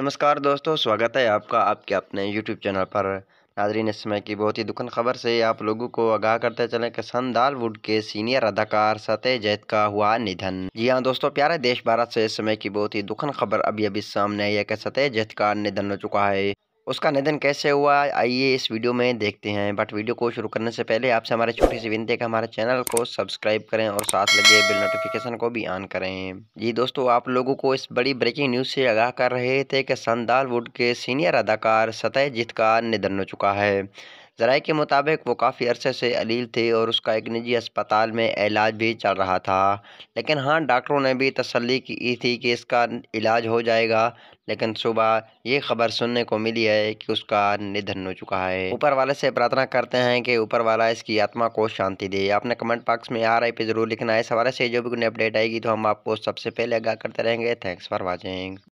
नमस्कार दोस्तों स्वागत है आपका आपके अपने यूट्यूब चैनल पर नाजरीन इस समय की बहुत ही दुखन खबर से आप लोगों को आगाह करते चलें कि सन दालवुड के सीनियर अदाकार सतह जैत का हुआ निधन जी हाँ दोस्तों प्यारे देश भारत से इस समय की बहुत ही दुखन खबर अभी अभी सामने आई है कि सतह जैत का निधन हो चुका है उसका निधन कैसे हुआ आइए इस वीडियो में देखते हैं बट वीडियो को शुरू करने से पहले आपसे हमारे छोटी सी विनती है कि हमारे चैनल को सब्सक्राइब करें और साथ लगे बिल नोटिफिकेशन को भी ऑन करें जी दोस्तों आप लोगों को इस बड़ी ब्रेकिंग न्यूज़ से आगाह कर रहे थे कि संदालवुड के सीनियर अदाकार सत्यजीत का निधन हो चुका है जराए के मुताबिक वो काफ़ी अरसे से अलील थे और उसका एक निजी अस्पताल में इलाज भी चल रहा था लेकिन हाँ डॉक्टरों ने भी तसल्ली की थी कि इसका इलाज हो जाएगा लेकिन सुबह ये खबर सुनने को मिली है कि उसका निधन हो चुका है ऊपर वाले से प्रार्थना करते हैं कि ऊपर वाला इसकी आत्मा को शांति दे आपने कमेंट बॉक्स में आर आई पे ज़रूर लिखना है इस हवाले से जो भी कोई अपडेट आएगी तो हम आपको सबसे पहले आगा करते रहेंगे थैंक्स फॉर वॉचिंग